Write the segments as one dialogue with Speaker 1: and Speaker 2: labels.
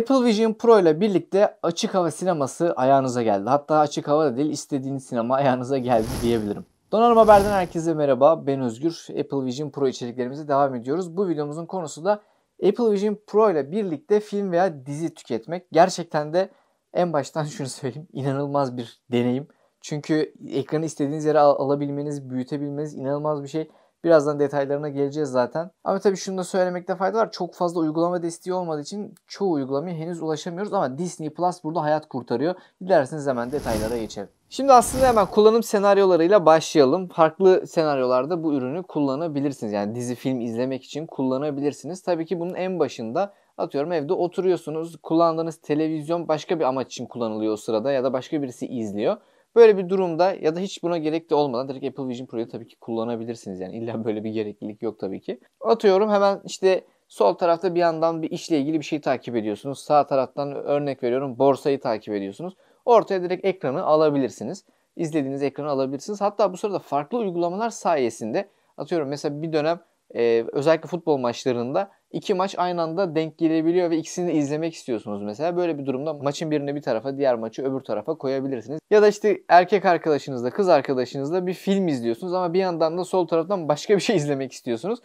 Speaker 1: Apple Vision Pro ile birlikte açık hava sineması ayağınıza geldi. Hatta açık hava da değil istediğiniz sinema ayağınıza geldi diyebilirim. Donanım Haber'den herkese merhaba. Ben Özgür. Apple Vision Pro içeriklerimize devam ediyoruz. Bu videomuzun konusu da Apple Vision Pro ile birlikte film veya dizi tüketmek. Gerçekten de en baştan şunu söyleyeyim. inanılmaz bir deneyim. Çünkü ekranı istediğiniz yere al alabilmeniz, büyütebilmeniz inanılmaz bir şey. Birazdan detaylarına geleceğiz zaten. Ama tabii şunu da söylemekte fayda var. Çok fazla uygulama desteği olmadığı için çoğu uygulamaya henüz ulaşamıyoruz ama Disney Plus burada hayat kurtarıyor. Dilerseniz hemen detaylara geçelim. Şimdi aslında hemen kullanım senaryolarıyla başlayalım. Farklı senaryolarda bu ürünü kullanabilirsiniz. Yani dizi film izlemek için kullanabilirsiniz. Tabii ki bunun en başında Atıyorum evde oturuyorsunuz, kullandığınız televizyon başka bir amaç için kullanılıyor o sırada ya da başka birisi izliyor. Böyle bir durumda ya da hiç buna gerek de olmadan direkt Apple Vision Pro'yu tabii ki kullanabilirsiniz. Yani illa böyle bir gereklilik yok tabii ki. Atıyorum hemen işte Sol tarafta bir yandan bir işle ilgili bir şey takip ediyorsunuz. Sağ taraftan örnek veriyorum borsayı takip ediyorsunuz. Ortaya direkt ekranı alabilirsiniz. İzlediğiniz ekranı alabilirsiniz. Hatta bu sırada farklı uygulamalar sayesinde atıyorum mesela bir dönem e, özellikle futbol maçlarında iki maç aynı anda denk gelebiliyor ve ikisini de izlemek istiyorsunuz mesela. Böyle bir durumda maçın birini bir tarafa, diğer maçı öbür tarafa koyabilirsiniz. Ya da işte erkek arkadaşınızla, kız arkadaşınızla bir film izliyorsunuz ama bir yandan da sol taraftan başka bir şey izlemek istiyorsunuz.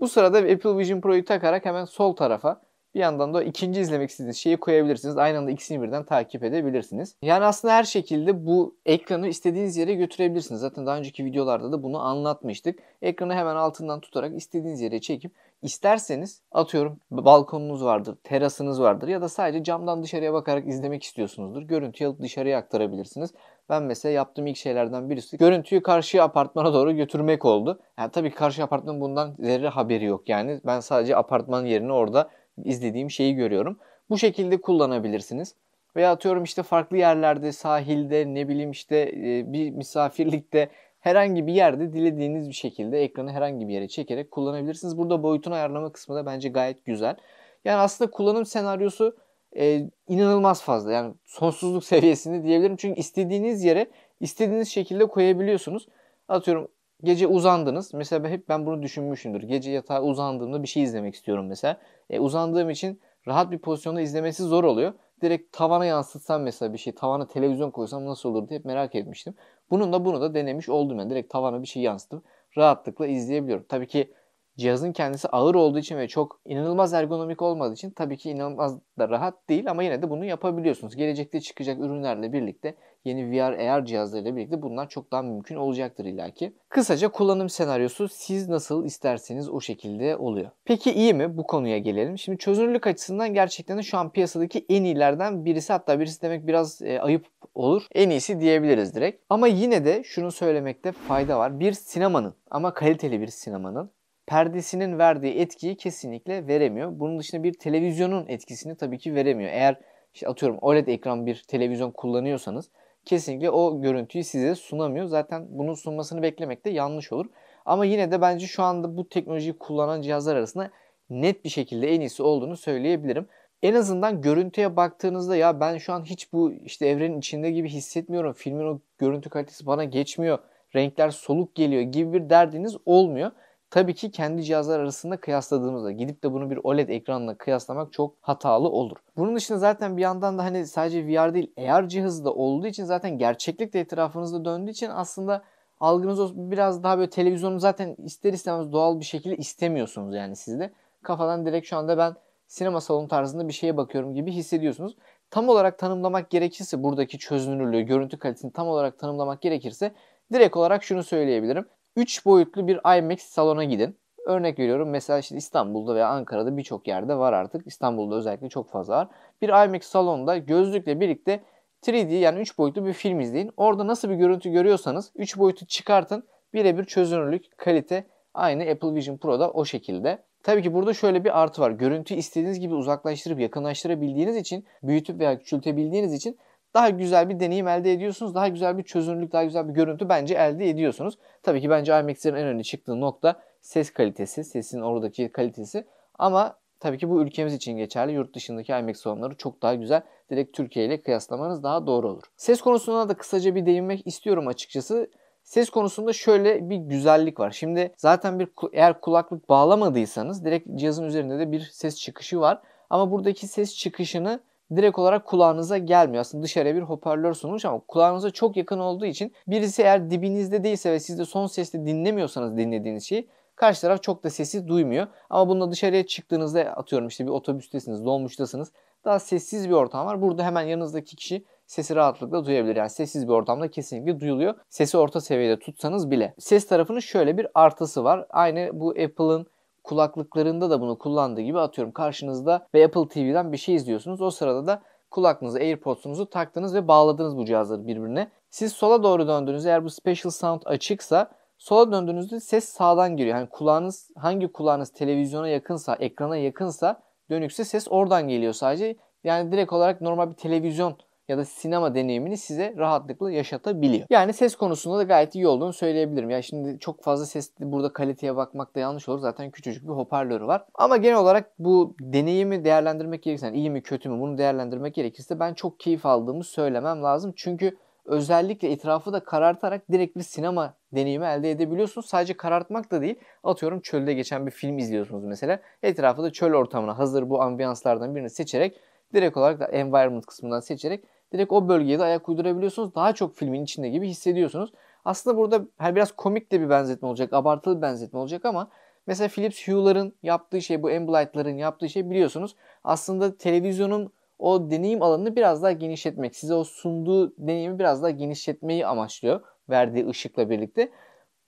Speaker 1: Bu sırada Apple Vision Pro'yu takarak hemen sol tarafa bir yandan da ikinci izlemek istediğiniz şeyi koyabilirsiniz. Aynı anda ikisini birden takip edebilirsiniz. Yani aslında her şekilde bu ekranı istediğiniz yere götürebilirsiniz. Zaten daha önceki videolarda da bunu anlatmıştık. Ekranı hemen altından tutarak istediğiniz yere çekip isterseniz atıyorum balkonunuz vardır, terasınız vardır ya da sadece camdan dışarıya bakarak izlemek istiyorsunuzdur. Görüntüyü alıp dışarıya aktarabilirsiniz. Ben mesela yaptığım ilk şeylerden birisi görüntüyü karşı apartmana doğru götürmek oldu. Yani tabii karşı apartmanın bundan zerre haberi yok yani. Ben sadece apartmanın yerine orada izlediğim şeyi görüyorum. Bu şekilde kullanabilirsiniz. Veya atıyorum işte farklı yerlerde, sahilde, ne bileyim işte e, bir misafirlikte herhangi bir yerde dilediğiniz bir şekilde ekranı herhangi bir yere çekerek kullanabilirsiniz. Burada boyutun ayarlama kısmı da bence gayet güzel. Yani aslında kullanım senaryosu e, inanılmaz fazla. Yani sonsuzluk seviyesinde diyebilirim. Çünkü istediğiniz yere istediğiniz şekilde koyabiliyorsunuz. Atıyorum Gece uzandınız. Mesela hep ben bunu düşünmüşümdür. Gece yatağa uzandığımda bir şey izlemek istiyorum mesela. E, uzandığım için rahat bir pozisyonda izlemesi zor oluyor. Direkt tavana yansıtsam mesela bir şey, tavana televizyon koysam nasıl olur diye hep merak etmiştim. Bunun da bunu da denemiş oldum yani. Direkt tavana bir şey yansıtıp rahatlıkla izleyebiliyorum. Tabii ki cihazın kendisi ağır olduğu için ve çok inanılmaz ergonomik olmadığı için tabii ki inanılmaz da rahat değil ama yine de bunu yapabiliyorsunuz. Gelecekte çıkacak ürünlerle birlikte yeni VR AR cihazlarıyla birlikte bunlar çok daha mümkün olacaktır illaki. Kısaca kullanım senaryosu siz nasıl isterseniz o şekilde oluyor. Peki iyi mi? Bu konuya gelelim. Şimdi çözünürlük açısından gerçekten şu an piyasadaki en iyilerden birisi hatta birisi demek biraz e, ayıp olur. En iyisi diyebiliriz direkt. Ama yine de şunu söylemekte fayda var. Bir sinemanın ama kaliteli bir sinemanın perdesinin verdiği etkiyi kesinlikle veremiyor. Bunun dışında bir televizyonun etkisini tabii ki veremiyor. Eğer işte atıyorum OLED ekran bir televizyon kullanıyorsanız kesinlikle o görüntüyü size sunamıyor. Zaten bunun sunmasını beklemek de yanlış olur. Ama yine de bence şu anda bu teknolojiyi kullanan cihazlar arasında net bir şekilde en iyisi olduğunu söyleyebilirim. En azından görüntüye baktığınızda ya ben şu an hiç bu işte evrenin içinde gibi hissetmiyorum. Filmin o görüntü kalitesi bana geçmiyor. Renkler soluk geliyor gibi bir derdiniz olmuyor. Tabii ki kendi cihazlar arasında kıyasladığımızda gidip de bunu bir OLED ekranla kıyaslamak çok hatalı olur. Bunun dışında zaten bir yandan da hani sadece VR değil AR cihazı da olduğu için zaten gerçeklik de etrafınızda döndüğü için aslında algınız biraz daha böyle televizyonu zaten ister istemez doğal bir şekilde istemiyorsunuz yani sizde. Kafadan direkt şu anda ben sinema salonu tarzında bir şeye bakıyorum gibi hissediyorsunuz. Tam olarak tanımlamak gerekirse buradaki çözünürlüğü, görüntü kalitesini tam olarak tanımlamak gerekirse direkt olarak şunu söyleyebilirim. 3 boyutlu bir IMAX salona gidin. Örnek veriyorum mesela işte İstanbul'da veya Ankara'da birçok yerde var artık. İstanbul'da özellikle çok fazla var. Bir IMAX salonda gözlükle birlikte 3D yani 3 boyutlu bir film izleyin. Orada nasıl bir görüntü görüyorsanız 3 boyutu çıkartın. Birebir çözünürlük, kalite aynı Apple Vision Pro'da o şekilde. Tabii ki burada şöyle bir artı var. Görüntü istediğiniz gibi uzaklaştırıp yakınlaştırabildiğiniz için, büyütüp veya küçültebildiğiniz için daha güzel bir deneyim elde ediyorsunuz. Daha güzel bir çözünürlük, daha güzel bir görüntü bence elde ediyorsunuz. Tabii ki bence IMAX'lerin en öne çıktığı nokta ses kalitesi, sesin oradaki kalitesi. Ama tabii ki bu ülkemiz için geçerli. Yurt dışındaki IMAX salonları çok daha güzel. Direkt Türkiye ile kıyaslamanız daha doğru olur. Ses konusuna da kısaca bir değinmek istiyorum açıkçası. Ses konusunda şöyle bir güzellik var. Şimdi zaten bir eğer kulaklık bağlamadıysanız direkt cihazın üzerinde de bir ses çıkışı var. Ama buradaki ses çıkışını direkt olarak kulağınıza gelmiyor. Aslında dışarıya bir hoparlör sunmuş ama kulağınıza çok yakın olduğu için birisi eğer dibinizde değilse ve siz de son sesle dinlemiyorsanız dinlediğiniz şeyi karşı taraf çok da sesi duymuyor. Ama bununla dışarıya çıktığınızda atıyorum işte bir otobüstesiniz, dolmuştasınız. Daha sessiz bir ortam var. Burada hemen yanınızdaki kişi sesi rahatlıkla duyabilir. Yani sessiz bir ortamda kesinlikle duyuluyor. Sesi orta seviyede tutsanız bile. Ses tarafının şöyle bir artısı var. Aynı bu Apple'ın kulaklıklarında da bunu kullandığı gibi atıyorum karşınızda ve Apple TV'den bir şey izliyorsunuz. O sırada da kulaklığınızı, AirPods'unuzu taktınız ve bağladınız bu cihazları birbirine. Siz sola doğru döndüğünüzde eğer bu Special Sound açıksa sola döndüğünüzde ses sağdan geliyor. Yani kulağınız hangi kulağınız televizyona yakınsa, ekrana yakınsa dönükse ses oradan geliyor sadece. Yani direkt olarak normal bir televizyon ya da sinema deneyimini size rahatlıkla yaşatabiliyor. Yani ses konusunda da gayet iyi olduğunu söyleyebilirim. Ya şimdi çok fazla ses burada kaliteye bakmak da yanlış olur. Zaten küçücük bir hoparlörü var. Ama genel olarak bu deneyimi değerlendirmek gerekirse yani iyi mi kötü mü bunu değerlendirmek gerekirse ben çok keyif aldığımı söylemem lazım. Çünkü özellikle etrafı da karartarak direkt bir sinema deneyimi elde edebiliyorsunuz. Sadece karartmak da değil. Atıyorum çölde geçen bir film izliyorsunuz mesela. Etrafı da çöl ortamına hazır bu ambiyanslardan birini seçerek direkt olarak da environment kısmından seçerek direkt o bölgeye de ayak uydurabiliyorsunuz. Daha çok filmin içinde gibi hissediyorsunuz. Aslında burada her hani biraz komik de bir benzetme olacak, abartılı bir benzetme olacak ama mesela Philips Hue'ların yaptığı şey, bu Ambilight'ların yaptığı şey biliyorsunuz. Aslında televizyonun o deneyim alanını biraz daha genişletmek, size o sunduğu deneyimi biraz daha genişletmeyi amaçlıyor verdiği ışıkla birlikte.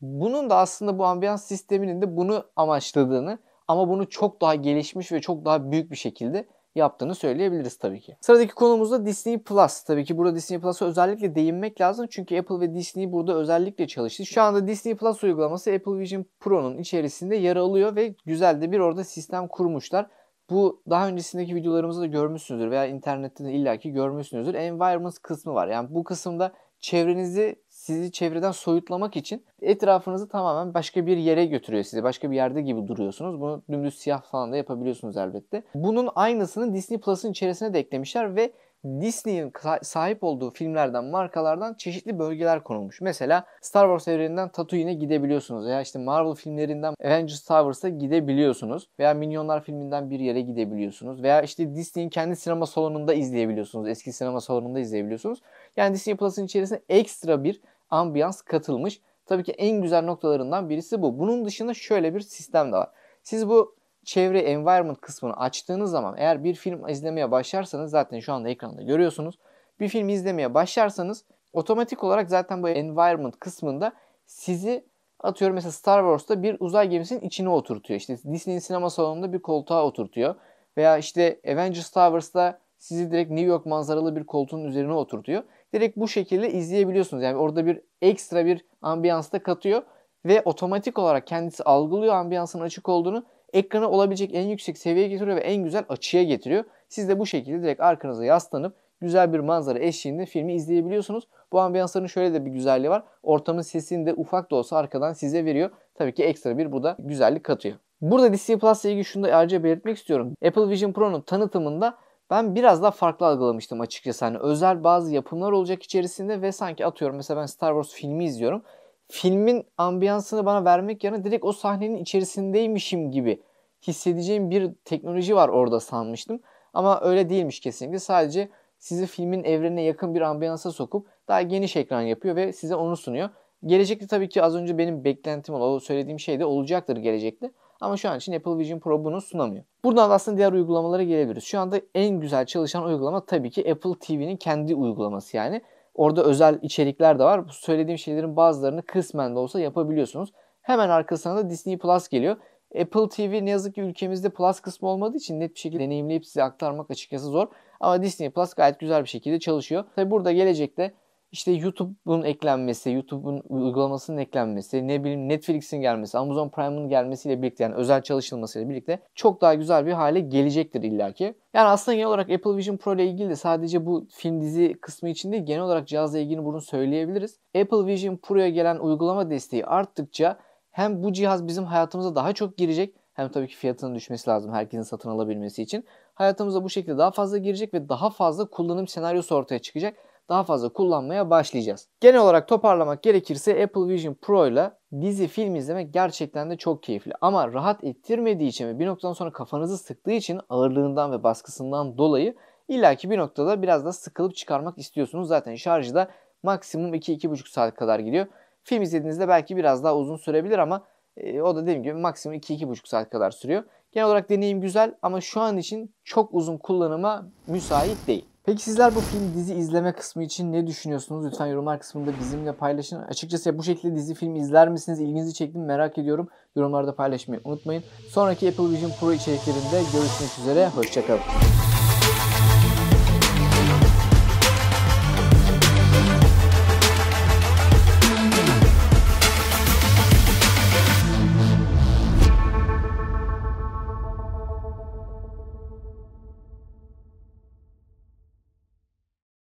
Speaker 1: Bunun da aslında bu ambiyans sisteminin de bunu amaçladığını ama bunu çok daha gelişmiş ve çok daha büyük bir şekilde yaptığını söyleyebiliriz tabii ki. Sıradaki konumuz da Disney Plus. Tabii ki burada Disney Plus'a özellikle değinmek lazım çünkü Apple ve Disney burada özellikle çalıştı. Şu anda Disney Plus uygulaması Apple Vision Pro'nun içerisinde yer alıyor ve güzel de bir orada sistem kurmuşlar. Bu daha öncesindeki videolarımızda da görmüşsünüzdür veya internette de illaki görmüşsünüzdür. Environments kısmı var. Yani bu kısımda çevrenizi sizi çevreden soyutlamak için etrafınızı tamamen başka bir yere götürüyor sizi. Başka bir yerde gibi duruyorsunuz. Bunu dümdüz siyah falan da yapabiliyorsunuz elbette. Bunun aynısını Disney Plus'ın içerisine de eklemişler ve Disney'in sahip olduğu filmlerden, markalardan çeşitli bölgeler konulmuş. Mesela Star Wars evreninden Tatooine'e gidebiliyorsunuz veya işte Marvel filmlerinden Avengers Towers'a gidebiliyorsunuz veya Minyonlar filminden bir yere gidebiliyorsunuz veya işte Disney'in kendi sinema salonunda izleyebiliyorsunuz. Eski sinema salonunda izleyebiliyorsunuz. Yani Disney Plus'ın içerisine ekstra bir ambiyans katılmış. Tabii ki en güzel noktalarından birisi bu. Bunun dışında şöyle bir sistem de var. Siz bu çevre environment kısmını açtığınız zaman eğer bir film izlemeye başlarsanız zaten şu anda ekranda görüyorsunuz. Bir film izlemeye başlarsanız otomatik olarak zaten bu environment kısmında sizi atıyorum mesela Star Wars'ta bir uzay gemisinin içine oturtuyor. İşte Disney'in sinema salonunda bir koltuğa oturtuyor. Veya işte Avengers Towers'ta sizi direkt New York manzaralı bir koltuğun üzerine oturtuyor. Direkt bu şekilde izleyebiliyorsunuz. Yani orada bir ekstra bir ambiyans da katıyor ve otomatik olarak kendisi algılıyor ambiyansın açık olduğunu ekrana olabilecek en yüksek seviyeye getiriyor ve en güzel açıya getiriyor. Siz de bu şekilde direkt arkanıza yaslanıp güzel bir manzara eşliğinde filmi izleyebiliyorsunuz. Bu ambiyansların şöyle de bir güzelliği var. Ortamın sesini de ufak da olsa arkadan size veriyor. Tabii ki ekstra bir bu da güzellik katıyor. Burada Disney Plus ile ilgili şunu da ayrıca belirtmek istiyorum. Apple Vision Pro'nun tanıtımında ben biraz daha farklı algılamıştım açıkçası. Hani özel bazı yapımlar olacak içerisinde ve sanki atıyorum mesela ben Star Wars filmi izliyorum filmin ambiyansını bana vermek yerine direkt o sahnenin içerisindeymişim gibi hissedeceğim bir teknoloji var orada sanmıştım. Ama öyle değilmiş kesinlikle. Sadece sizi filmin evrenine yakın bir ambiyansa sokup daha geniş ekran yapıyor ve size onu sunuyor. Gelecekte tabii ki az önce benim beklentim olan o söylediğim şey de olacaktır gelecekte. Ama şu an için Apple Vision Pro bunu sunamıyor. Buradan da aslında diğer uygulamalara gelebiliriz. Şu anda en güzel çalışan uygulama tabii ki Apple TV'nin kendi uygulaması yani. Orada özel içerikler de var. Bu söylediğim şeylerin bazılarını kısmen de olsa yapabiliyorsunuz. Hemen arkasına da Disney Plus geliyor. Apple TV ne yazık ki ülkemizde Plus kısmı olmadığı için net bir şekilde deneyimleyip size aktarmak açıkçası zor. Ama Disney Plus gayet güzel bir şekilde çalışıyor. Tabi burada gelecekte işte YouTube'un eklenmesi, YouTube'un uygulamasının eklenmesi, ne bileyim Netflix'in gelmesi, Amazon Prime'ın gelmesiyle birlikte yani özel çalışılmasıyla birlikte çok daha güzel bir hale gelecektir illaki. Yani aslında genel olarak Apple Vision Pro ile ilgili de sadece bu film dizi kısmı için değil genel olarak cihazla ilgili bunu söyleyebiliriz. Apple Vision Pro'ya gelen uygulama desteği arttıkça hem bu cihaz bizim hayatımıza daha çok girecek hem tabii ki fiyatının düşmesi lazım herkesin satın alabilmesi için. Hayatımıza bu şekilde daha fazla girecek ve daha fazla kullanım senaryosu ortaya çıkacak daha fazla kullanmaya başlayacağız. Genel olarak toparlamak gerekirse Apple Vision Pro ile dizi film izlemek gerçekten de çok keyifli. Ama rahat ettirmediği için ve bir noktadan sonra kafanızı sıktığı için ağırlığından ve baskısından dolayı illaki bir noktada biraz da sıkılıp çıkarmak istiyorsunuz. Zaten şarjı da maksimum 2-2,5 saat kadar gidiyor. Film izlediğinizde belki biraz daha uzun sürebilir ama e, o da dediğim gibi maksimum 2-2,5 saat kadar sürüyor. Genel olarak deneyim güzel ama şu an için çok uzun kullanıma müsait değil. Peki sizler bu film dizi izleme kısmı için ne düşünüyorsunuz? Lütfen yorumlar kısmında bizimle paylaşın. Açıkçası bu şekilde dizi film izler misiniz? İlginizi çekti merak ediyorum. Yorumlarda paylaşmayı unutmayın. Sonraki Apple Vision Pro içeriklerinde görüşmek üzere. Hoşçakalın.